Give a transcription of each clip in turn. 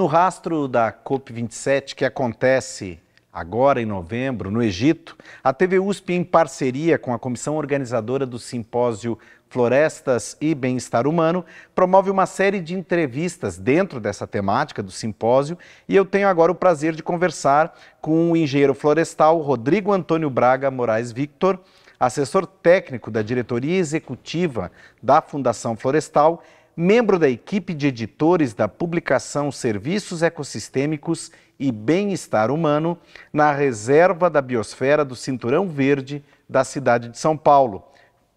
No rastro da COP27, que acontece agora em novembro, no Egito, a TV USP, em parceria com a comissão organizadora do simpósio Florestas e Bem-Estar Humano, promove uma série de entrevistas dentro dessa temática do simpósio. E eu tenho agora o prazer de conversar com o engenheiro florestal Rodrigo Antônio Braga Moraes Victor, assessor técnico da diretoria executiva da Fundação Florestal membro da equipe de editores da publicação Serviços Ecossistêmicos e Bem-Estar Humano, na Reserva da Biosfera do Cinturão Verde da cidade de São Paulo.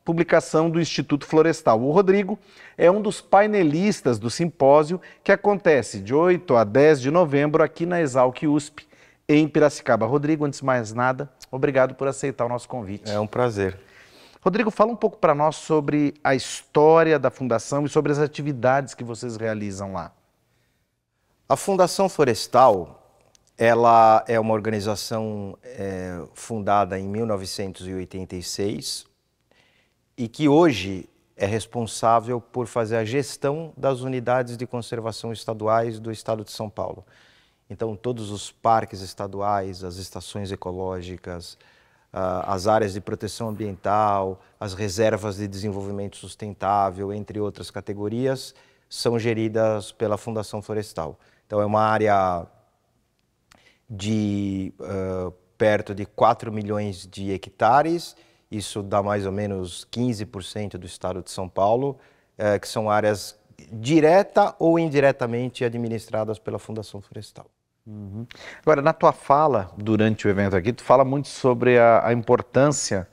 Publicação do Instituto Florestal. O Rodrigo é um dos painelistas do simpósio que acontece de 8 a 10 de novembro aqui na Exalc USP, em Piracicaba. Rodrigo, antes de mais nada, obrigado por aceitar o nosso convite. É um prazer. Rodrigo, fala um pouco para nós sobre a história da fundação e sobre as atividades que vocês realizam lá. A Fundação Florestal ela é uma organização é, fundada em 1986 e que hoje é responsável por fazer a gestão das unidades de conservação estaduais do estado de São Paulo. Então, todos os parques estaduais, as estações ecológicas, ah, as áreas de proteção ambiental, as reservas de desenvolvimento sustentável, entre outras categorias, são geridas pela Fundação Florestal. Então, é uma área de uh, perto de 4 milhões de hectares, isso dá mais ou menos 15% do estado de São Paulo, uh, que são áreas direta ou indiretamente administradas pela Fundação Florestal. Agora, na tua fala durante o evento aqui, tu fala muito sobre a, a importância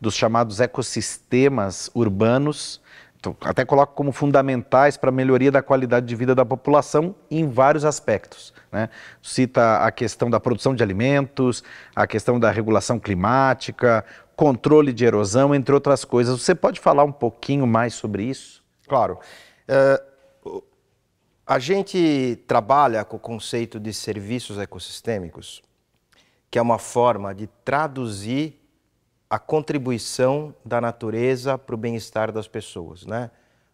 dos chamados ecossistemas urbanos, tu até coloca como fundamentais para a melhoria da qualidade de vida da população em vários aspectos. Né? Cita a questão da produção de alimentos, a questão da regulação climática, controle de erosão, entre outras coisas. Você pode falar um pouquinho mais sobre isso? Claro. Uh a gente trabalha com o conceito de serviços ecossistêmicos, que é uma forma de traduzir a contribuição da natureza para o bem-estar das pessoas, né?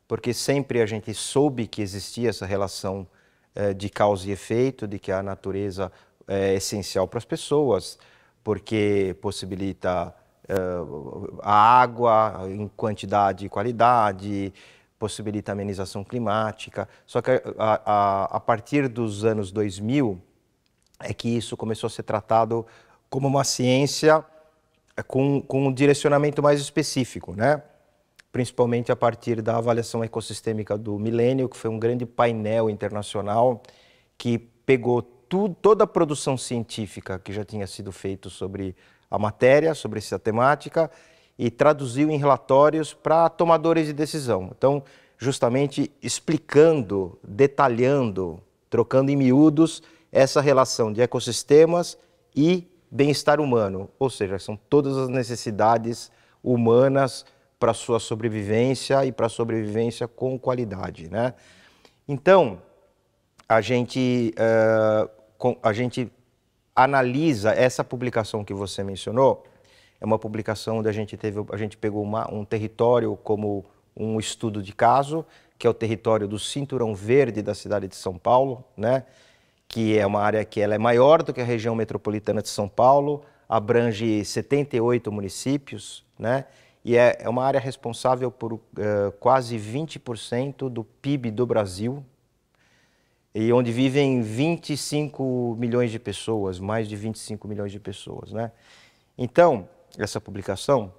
Porque sempre a gente soube que existia essa relação eh, de causa e efeito, de que a natureza eh, é essencial para as pessoas, porque possibilita eh, a água em quantidade e qualidade, possibilita amenização climática. Só que a, a, a partir dos anos 2000 é que isso começou a ser tratado como uma ciência eh, com, com um direcionamento mais específico, né? principalmente a partir da avaliação ecossistêmica do milênio, que foi um grande painel internacional que pegou tu, toda a produção científica que já tinha sido feita sobre a matéria, sobre essa temática, e traduziu em relatórios para tomadores de decisão. Então, justamente explicando, detalhando, trocando em miúdos essa relação de ecossistemas e bem-estar humano, ou seja, são todas as necessidades humanas para sua sobrevivência e para sobrevivência com qualidade, né? Então a gente uh, a gente analisa essa publicação que você mencionou é uma publicação onde a gente teve, a gente pegou uma, um território como um estudo de caso, que é o território do Cinturão Verde da cidade de São Paulo, né? Que é uma área que ela é maior do que a região metropolitana de São Paulo, abrange 78 municípios, né? E é, é uma área responsável por uh, quase 20% do PIB do Brasil, e onde vivem 25 milhões de pessoas, mais de 25 milhões de pessoas, né? Então, essa publicação,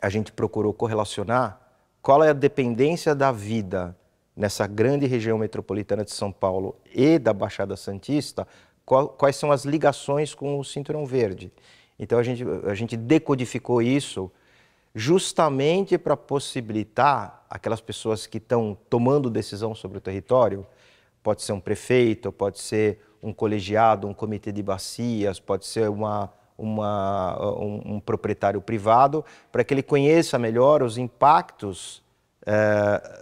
a gente procurou correlacionar qual é a dependência da vida nessa grande região metropolitana de São Paulo e da Baixada Santista, qual, quais são as ligações com o Cinturão Verde. Então a gente, a gente decodificou isso justamente para possibilitar aquelas pessoas que estão tomando decisão sobre o território, pode ser um prefeito, pode ser um colegiado, um comitê de bacias, pode ser uma uma, uh, um, um, proprietário privado para que ele conheça melhor os impactos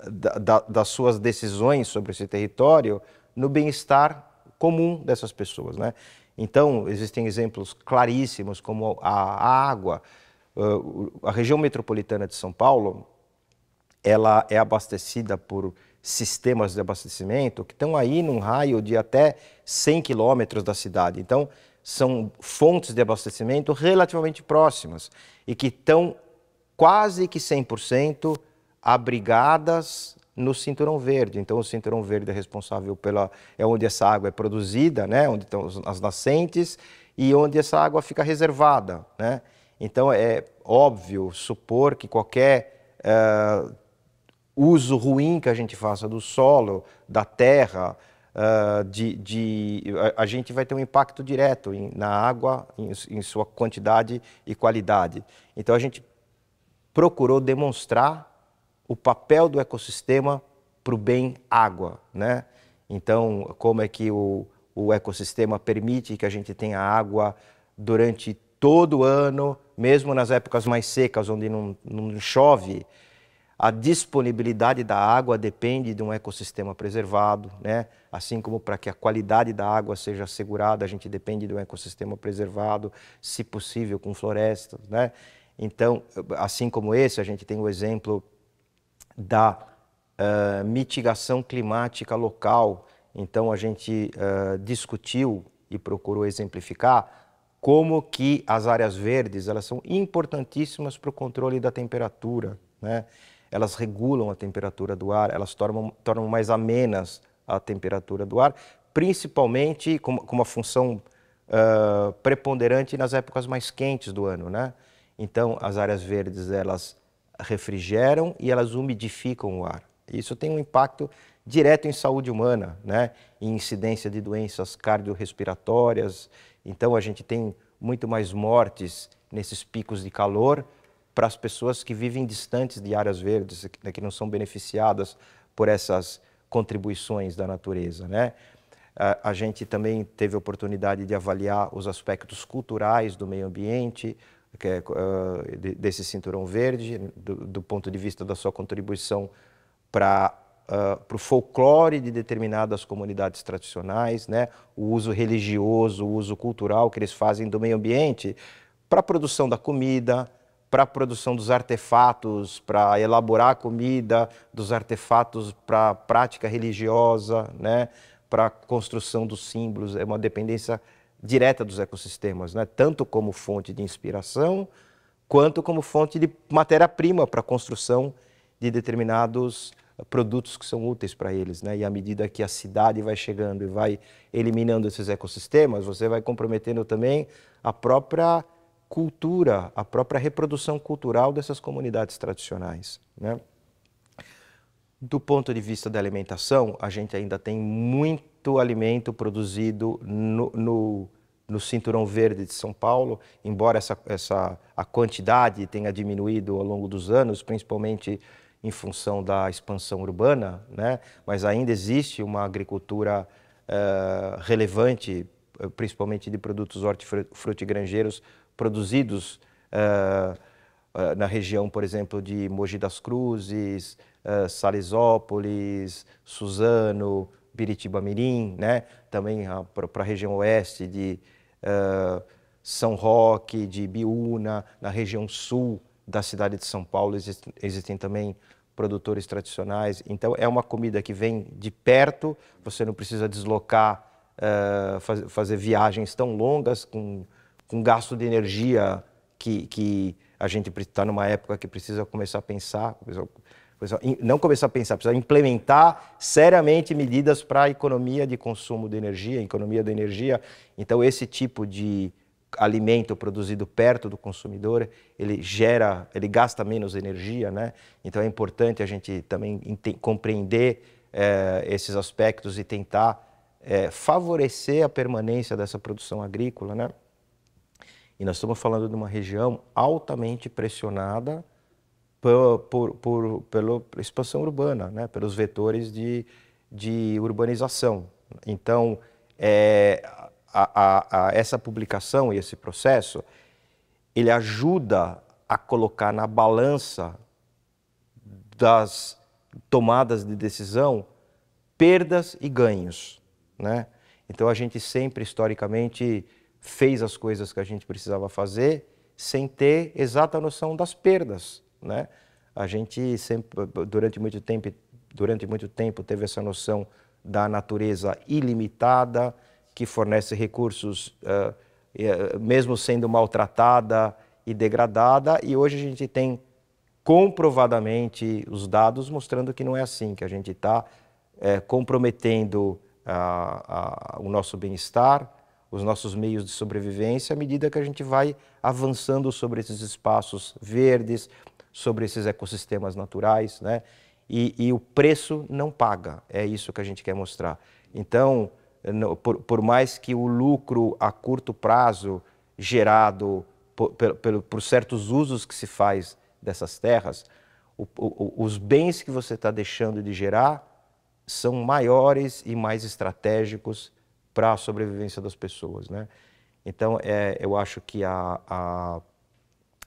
uh, da, das suas decisões sobre esse território no bem-estar comum dessas pessoas. Né? Então, existem exemplos claríssimos, como a água. Uh, a região metropolitana de São Paulo ela é abastecida por sistemas de abastecimento que estão aí num raio de até 100 quilômetros da cidade. Então, são fontes de abastecimento relativamente próximas e que estão quase que 100% abrigadas no cinturão verde. Então, o cinturão verde é responsável pela é onde essa água é produzida, né? Onde estão as nascentes e onde essa água fica reservada, né? Então, é óbvio supor que qualquer uh, uso ruim que a gente faça do solo, da terra, Uh, de, de, a, gente vai ter um impacto direto em, na água, em, em, sua quantidade e qualidade. Então a gente procurou demonstrar o papel do ecossistema para o bem água, né? Então como é que o, o ecossistema permite que a gente tenha água durante todo o ano, mesmo nas épocas mais secas onde não, não chove, a disponibilidade da água depende de um ecossistema preservado, né? assim como para que a qualidade da água seja assegurada, a gente depende de um ecossistema preservado, se possível com florestas. Né? Então, assim como esse, a gente tem o exemplo da uh, mitigação climática local. Então, a gente uh, discutiu e procurou exemplificar como que as áreas verdes elas são importantíssimas para o controle da temperatura, né? elas regulam a temperatura do ar, elas tornam, tornam mais amenas a temperatura do ar, principalmente com, com uma função uh, preponderante nas épocas mais quentes do ano, né? Então, as áreas verdes, elas refrigeram e elas umidificam o ar. Isso tem um impacto direto em saúde humana, né? em incidência de doenças cardiorrespiratórias. Então, a gente tem muito mais mortes nesses picos de calor para as pessoas que vivem distantes de áreas verdes, né, que não são beneficiadas por essas contribuições da natureza, né? A gente também teve a oportunidade de avaliar os aspectos culturais do meio ambiente, é, uh, desse cinturão verde, do, do, ponto de vista da sua contribuição para uh, ah, o folclore de determinadas comunidades tradicionais, né? o uso religioso, o uso cultural que eles fazem do meio ambiente para a produção da comida, para a produção dos artefatos, para elaborar a comida dos artefatos para a prática religiosa, né? para a construção dos símbolos, é uma dependência direta dos ecossistemas, né? tanto como fonte de inspiração, quanto como fonte de matéria-prima para a construção de determinados produtos que são úteis para eles. Né? E à medida que a cidade vai chegando e vai eliminando esses ecossistemas, você vai comprometendo também a própria cultura, a própria reprodução cultural dessas comunidades tradicionais. Né? Do ponto de vista da alimentação, a gente ainda tem muito alimento produzido no, no, no cinturão verde de São Paulo, embora essa, essa, a quantidade tenha diminuído ao longo dos anos, principalmente em função da expansão urbana, né? mas ainda existe uma agricultura eh, relevante, eh, principalmente de produtos hortifrutigranjeiros produzidos uh, uh, na região, por exemplo, de Mogi das Cruzes, uh, ah, Salisópolis, Suzano, Biritiba Mirim, né? também para a região oeste de São Roque, de Biúna, na região sul da cidade de São Paulo existem, existem também produtores tradicionais. Então é uma comida que vem de perto, você não precisa deslocar, uh, faz, fazer viagens tão longas com com gasto de energia que, que a gente está numa época que precisa começar a pensar, não começar a pensar, precisa implementar seriamente medidas para a economia de consumo de energia, economia da energia. Então, esse tipo de alimento produzido perto do consumidor, ele gera, ele gasta menos energia, né? Então, é importante a gente também compreender é, esses aspectos e tentar é, favorecer a permanência dessa produção agrícola, né? E nós estamos falando de uma região altamente pressionada por, por, por, pela expansão urbana, né? pelos vetores de, de urbanização. Então, é, a, a, a essa publicação e esse processo, ele ajuda a colocar na balança das tomadas de decisão perdas e ganhos, né? Então a gente sempre historicamente fez as coisas que a gente precisava fazer sem ter exata noção das perdas, né? A gente sempre, durante muito tempo, durante muito tempo teve essa noção da natureza ilimitada que fornece recursos, uh, mesmo sendo maltratada e degradada, e hoje a gente tem comprovadamente os dados mostrando que não é assim, que a gente está é, comprometendo uh, uh, o nosso bem-estar, os nossos meios de sobrevivência à medida que a gente vai avançando sobre esses espaços verdes, sobre esses ecossistemas naturais, né? E, e o preço não paga, é isso que a gente quer mostrar. Então, por, por mais que o lucro a curto prazo gerado por, por, por certos usos que se faz dessas terras, o, o, os bens que você está deixando de gerar são maiores e mais estratégicos para a sobrevivência das pessoas. Né? Então, é, eu acho que a, a,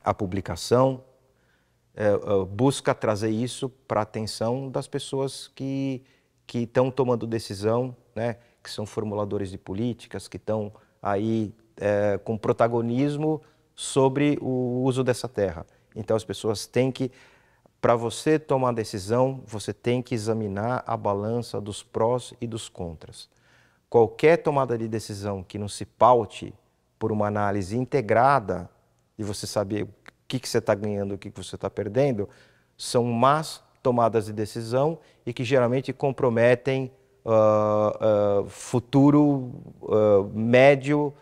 a publicação é, é busca trazer isso para a atenção das pessoas que estão tomando decisão, né? que são formuladores de políticas, que estão aí é, com protagonismo sobre o uso dessa terra. Então, as pessoas têm que para você tomar decisão, você tem que examinar a balança dos prós e dos contras qualquer tomada de decisão que não se paute por uma análise integrada e você saber o que, que você está ganhando, o que, que você está perdendo, são más tomadas de decisão e que geralmente comprometem uh, uh, futuro uh, médio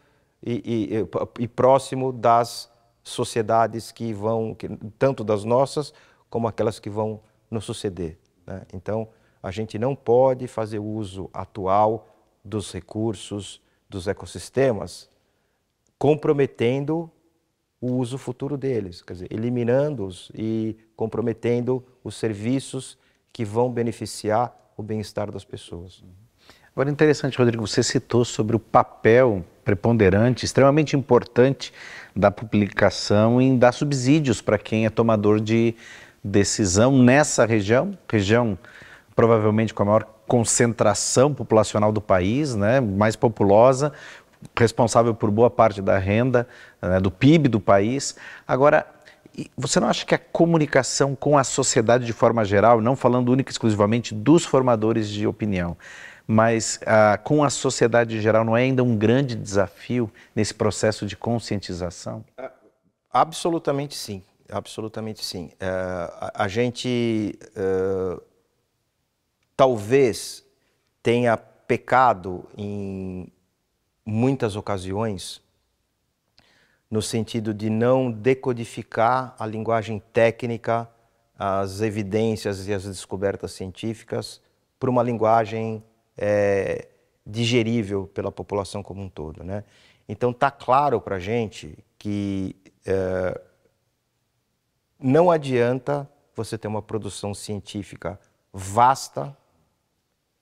e, e, e, próximo das sociedades que vão, que, tanto das nossas como aquelas que vão nos suceder. Né? Então, a gente não pode fazer uso atual dos recursos, dos ecossistemas, comprometendo o uso futuro deles, quer dizer, eliminando-os e comprometendo os serviços que vão beneficiar o bem-estar das pessoas. Agora, interessante, Rodrigo, você citou sobre o papel preponderante, extremamente importante da publicação em dar subsídios para quem é tomador de decisão nessa região, região provavelmente com a maior concentração populacional do país, né, mais populosa, responsável por boa parte da renda, né, do PIB do país. Agora, você não acha que a comunicação com a sociedade de forma geral, não falando única e exclusivamente dos formadores de opinião, mas ah, com a sociedade em geral não é ainda um grande desafio nesse processo de conscientização? Ah, absolutamente sim, absolutamente sim. É, a, a, gente é, talvez tenha pecado em muitas ocasiões no sentido de não decodificar a linguagem técnica, as evidências e as descobertas científicas para uma linguagem é, digerível pela população como um todo, né? Então tá claro para gente que é, não adianta você ter uma produção científica vasta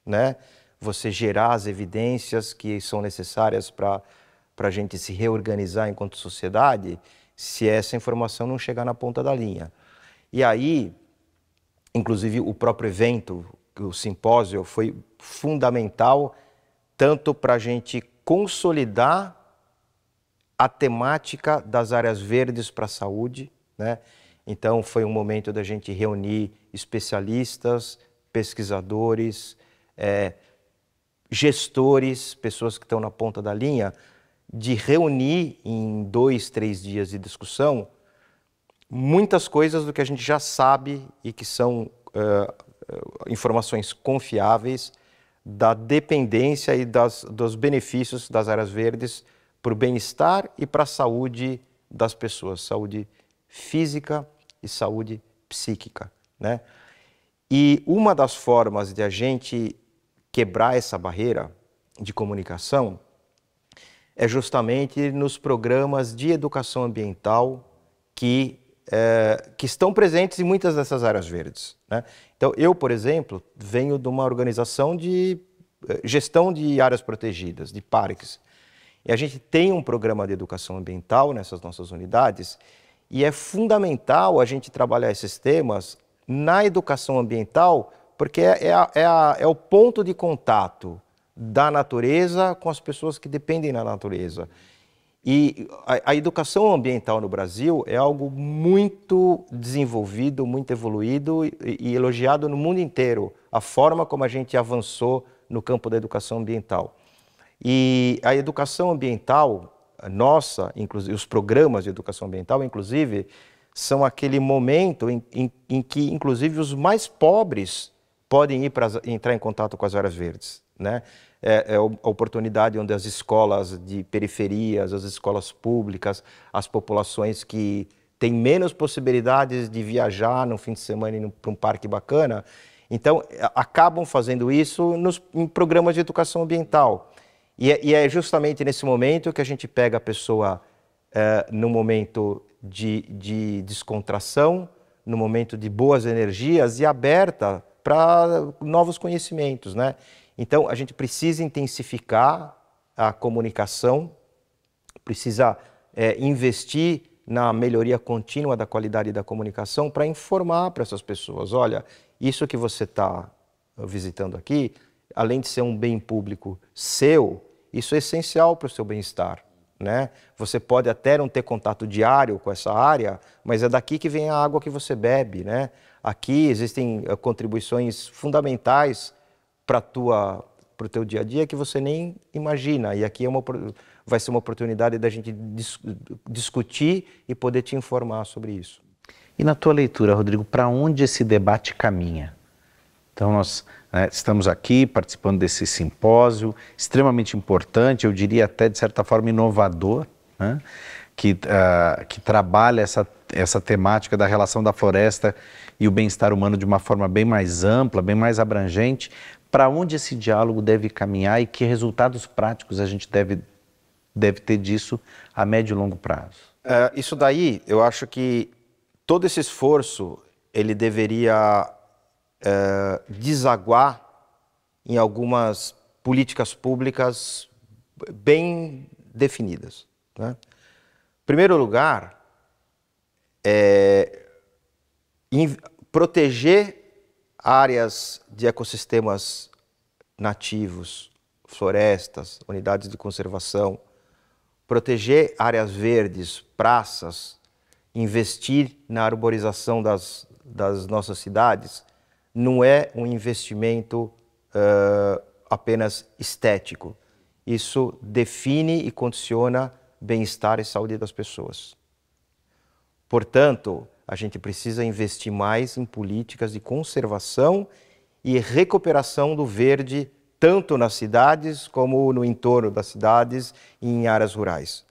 né? Você gerar as evidências que são necessárias para a gente se reorganizar enquanto sociedade, se essa informação não chegar na ponta da linha. E aí, inclusive, o próprio evento, o simpósio, foi fundamental tanto para a gente consolidar a temática das áreas verdes para a saúde, né? Então foi um momento da gente reunir especialistas, pesquisadores, é, gestores, pessoas que estão na ponta da linha, de reunir em dois, três dias de discussão muitas coisas do que a gente já sabe e que são uh, informações confiáveis da dependência e das, dos benefícios das áreas verdes para o bem-estar e para a saúde das pessoas, saúde física e saúde psíquica. Né? E uma das formas de a gente quebrar essa barreira de comunicação é justamente nos programas de educação ambiental que, é, que estão presentes em muitas dessas áreas verdes. Né? Então, eu, por exemplo, venho de uma organização de eh, gestão de áreas protegidas, de parques. E a gente tem um programa de educação ambiental nessas nossas unidades, e é fundamental a gente trabalhar esses temas na educação ambiental porque é, é, a, é, a, é o ponto de contato da natureza com as pessoas que dependem da natureza. E a, a, educação ambiental no Brasil é algo muito desenvolvido, muito evoluído e, e, elogiado no mundo inteiro, a forma como a gente avançou no campo da educação ambiental. E a educação ambiental nossa, inclusive os programas de educação ambiental, inclusive, são aquele momento em, em, em que, inclusive, os mais pobres podem ir para entrar em contato com as áreas verdes, né? É, é, a oportunidade onde as escolas de periferias, as escolas públicas, as populações que têm menos possibilidades de viajar no fim de semana para um parque bacana, então acabam fazendo isso nos, em programas de educação ambiental. E é, e é justamente nesse momento que a gente pega a pessoa é, no momento de, de descontração, no momento de boas energias e aberta para novos conhecimentos, né? Então a gente precisa intensificar a comunicação, precisa é, investir na melhoria contínua da qualidade da comunicação para informar para essas pessoas, olha, isso que você está visitando aqui, além de ser um bem público seu, isso é essencial para o seu bem-estar. Né? Você pode até não ter contato diário com essa área, mas é daqui que vem a água que você bebe, né? aqui, existem eh, contribuições fundamentais para tua para o teu dia a dia que você nem imagina. E aqui é uma, vai ser uma oportunidade da gente dis, discutir e poder te informar sobre isso. E na tua leitura, Rodrigo, para onde esse debate caminha? Então, nós né, estamos aqui participando desse simpósio extremamente importante, eu diria até de certa forma inovador, né, que, uh, que trabalha essa essa temática da relação da floresta e o bem-estar humano de uma forma bem mais ampla, bem mais abrangente. Para onde esse diálogo deve caminhar e que resultados práticos a gente deve, deve ter disso a médio e longo prazo? É, isso daí, eu acho que todo esse esforço ele deveria é, desaguar em algumas políticas públicas bem definidas. Né? Em primeiro lugar, é, in, proteger áreas de ecossistemas nativos, florestas, unidades de conservação, proteger áreas verdes, praças, investir na arborização das, das nossas cidades não é um investimento uh, apenas estético. Isso define e condiciona bem-estar e saúde das pessoas. Portanto, a gente precisa investir mais em políticas de conservação e recuperação do verde, tanto nas cidades como no entorno das cidades e em áreas rurais.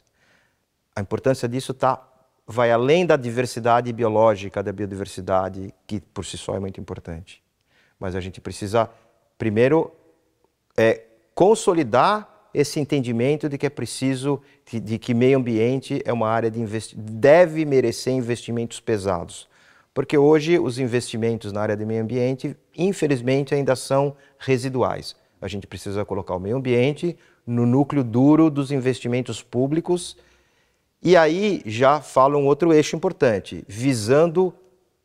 A importância disso tá, vai além da diversidade biológica, da biodiversidade, que por si só é muito importante. Mas a gente precisa, primeiro, é, consolidar esse entendimento de que é preciso, de, de que meio ambiente é uma área de deve merecer investimentos pesados. Porque hoje os investimentos na área de meio ambiente, infelizmente, ainda são residuais. A gente precisa colocar o meio ambiente no núcleo duro dos investimentos públicos. E aí já fala um outro eixo importante, visando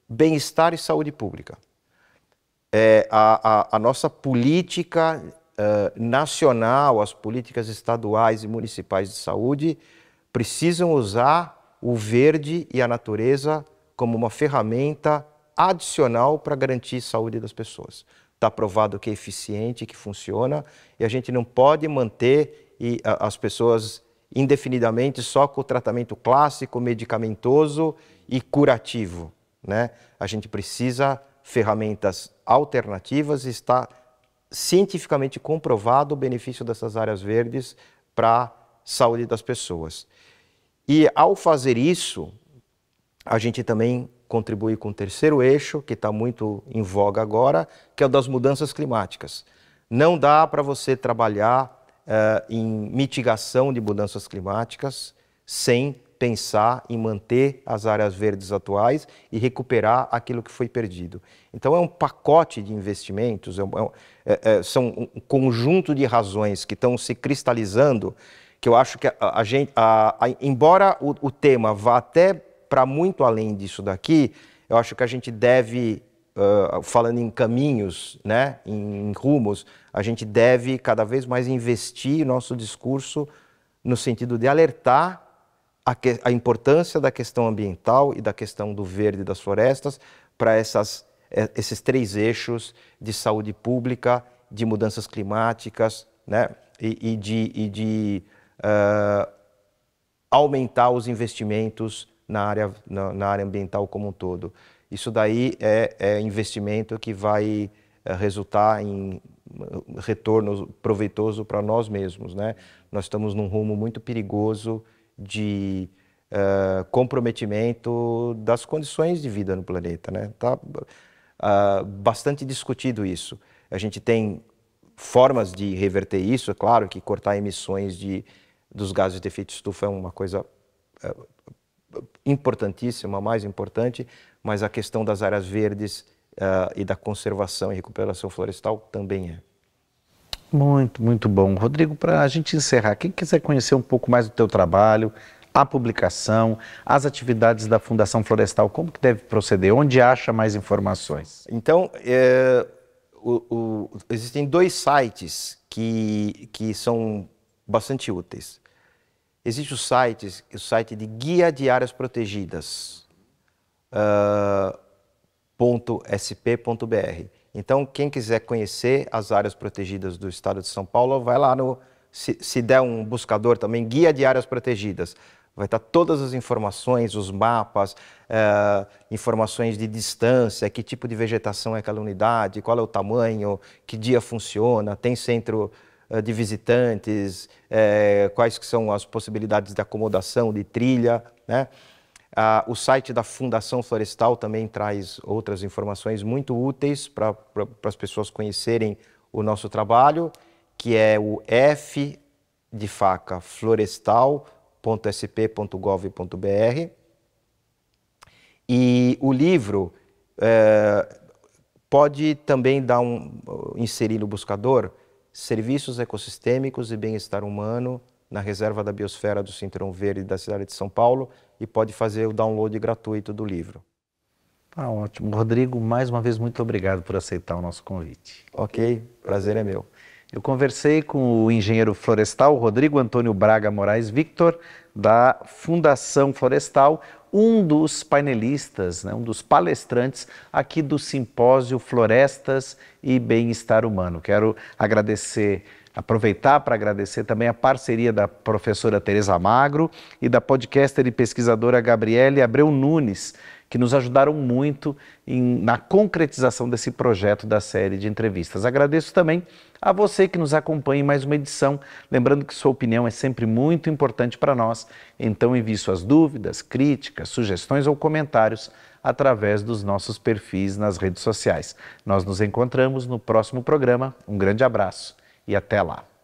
bem-estar e saúde pública. É, a, a, a nossa política eh, nacional, as políticas estaduais e municipais de saúde precisam usar o verde e a natureza como uma ferramenta adicional para garantir a saúde das pessoas. Está provado que é eficiente, que funciona, e a gente não pode manter as pessoas indefinidamente só com o tratamento clássico, medicamentoso e curativo. Né? A gente precisa ferramentas alternativas e está cientificamente comprovado o benefício dessas áreas verdes para a saúde das pessoas. E ao fazer isso, a gente também contribui com o terceiro eixo, que está muito em voga agora, que é o das mudanças climáticas. Não dá para você trabalhar uh, em mitigação de mudanças climáticas sem pensar em manter as áreas verdes atuais e recuperar aquilo que foi perdido. Então, é um pacote de investimentos, é um, é, é, é são um conjunto de razões que estão se cristalizando. Que eu acho que a, a gente, a, embora o, o tema vá até para muito além disso daqui, eu acho que a gente deve, uh, falando em caminhos, né, em, em, rumos, a gente deve cada vez mais investir nosso discurso no sentido de alertar a, que, a importância da questão ambiental e da questão do verde das florestas para essas é, esses três eixos de saúde pública, de mudanças climáticas, né? E, e de, e de uh, aumentar os investimentos na área, na, na, área ambiental como um todo. Isso daí é, é investimento que vai eh, resultar em eh, retorno proveitoso para nós mesmos, né? Nós estamos num rumo muito perigoso de uh, comprometimento das condições de vida no planeta. Está né? uh, bastante discutido isso. A gente tem formas de reverter isso, é claro que cortar emissões de, dos gases de efeito estufa é uma coisa uh, importantíssima, mais importante, mas a questão das áreas verdes eh, e da conservação e recuperação florestal também é. Muito, muito bom. Rodrigo, para a gente encerrar, quem quiser conhecer um pouco mais do teu trabalho, a publicação, as atividades da Fundação Florestal, como que deve proceder? Onde acha mais informações? Então, é, o, o, existem dois sites que, que são bastante úteis. Existe o site, o site de Guia de Áreas Protegidas, uh, ah, .sp.br. Então, quem quiser conhecer as áreas protegidas do estado de São Paulo, vai lá no. Se, se der um buscador também, Guia de Áreas Protegidas. Vai estar todas as informações, os mapas, é, informações de distância, que tipo de vegetação é aquela unidade, qual é o tamanho, que dia funciona, tem centro eh, de visitantes, é, quais que são as possibilidades de acomodação, de trilha, né? Ah, o site da Fundação Florestal também traz outras informações muito úteis para as pessoas conhecerem o nosso trabalho, que é o F de faca florestal.sp.gov.br. E o livro é, pode também dar um, inserir no buscador serviços ecossistêmicos e bem-estar humano na reserva da biosfera do Cinturão Verde da cidade de São Paulo e pode fazer o download gratuito do livro. Tá ótimo. Rodrigo, mais uma vez, muito obrigado por aceitar o nosso convite. Ok, prazer é meu. Eu conversei com o engenheiro florestal Rodrigo Antônio Braga Moraes Victor, da Fundação Florestal, um dos painelistas, né, um dos palestrantes aqui do simpósio Florestas e Bem-Estar Humano. Quero agradecer aproveitar para agradecer também a parceria da professora Tereza Magro e da podcaster e pesquisadora Gabriele Abreu Nunes, que nos ajudaram muito em, na concretização desse projeto da série de entrevistas. Agradeço também a você que nos acompanha em mais uma edição. Lembrando que sua opinião é sempre muito importante para nós, então envie suas dúvidas, críticas, sugestões ou comentários através dos nossos perfis nas redes sociais. Nós nos encontramos no próximo programa. Um grande abraço e até lá.